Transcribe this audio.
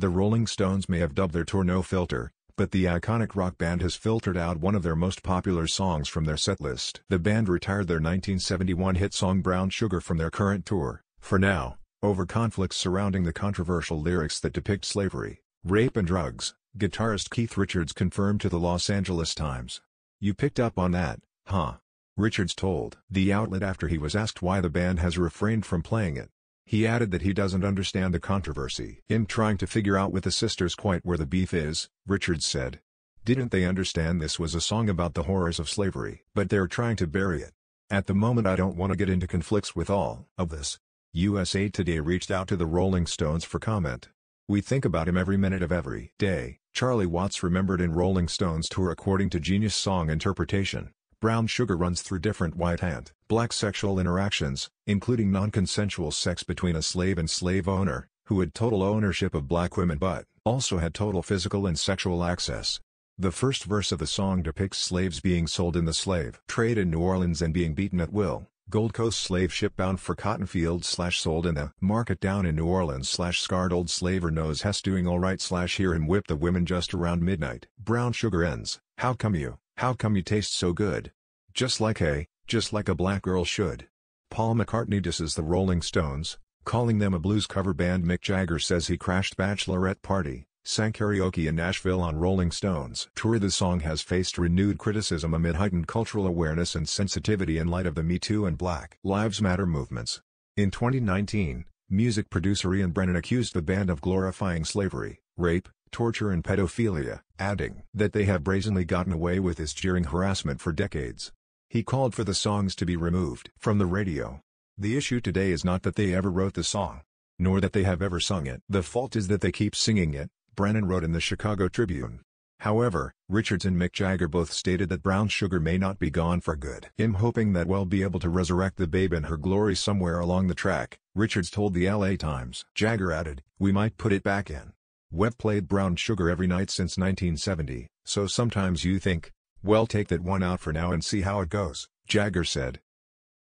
The Rolling Stones may have dubbed their tour No Filter, but the iconic rock band has filtered out one of their most popular songs from their setlist. The band retired their 1971 hit song Brown Sugar from their current tour, for now, over conflicts surrounding the controversial lyrics that depict slavery, rape and drugs, guitarist Keith Richards confirmed to the Los Angeles Times. You picked up on that, huh? Richards told the outlet after he was asked why the band has refrained from playing it. He added that he doesn't understand the controversy. In trying to figure out with the sisters quite where the beef is, Richards said. Didn't they understand this was a song about the horrors of slavery? But they're trying to bury it. At the moment I don't want to get into conflicts with all of this. USA Today reached out to the Rolling Stones for comment. We think about him every minute of every day, Charlie Watts remembered in Rolling Stones tour according to Genius Song Interpretation brown sugar runs through different white and black sexual interactions, including non-consensual sex between a slave and slave owner, who had total ownership of black women but also had total physical and sexual access. The first verse of the song depicts slaves being sold in the slave trade in New Orleans and being beaten at will. Gold Coast slave ship bound for cotton fields slash sold in the market down in New Orleans slash scarred old slaver knows Hess doing alright slash hear him whip the women just around midnight. Brown sugar ends, how come you? How come you taste so good? Just like a, just like a black girl should. Paul McCartney disses the Rolling Stones, calling them a blues cover band Mick Jagger says he crashed bachelorette party, sang karaoke in Nashville on Rolling Stones tour The song has faced renewed criticism amid heightened cultural awareness and sensitivity in light of the Me Too and Black Lives Matter movements. In 2019, music producer Ian Brennan accused the band of glorifying slavery, rape, torture and pedophilia, adding that they have brazenly gotten away with this jeering harassment for decades. He called for the songs to be removed from the radio. The issue today is not that they ever wrote the song, nor that they have ever sung it. The fault is that they keep singing it, Brennan wrote in the Chicago Tribune. However, Richards and Mick Jagger both stated that brown sugar may not be gone for good. I'm hoping that we'll be able to resurrect the babe in her glory somewhere along the track, Richards told the LA Times. Jagger added, we might put it back in. Webb played brown sugar every night since 1970, so sometimes you think, well take that one out for now and see how it goes, Jagger said.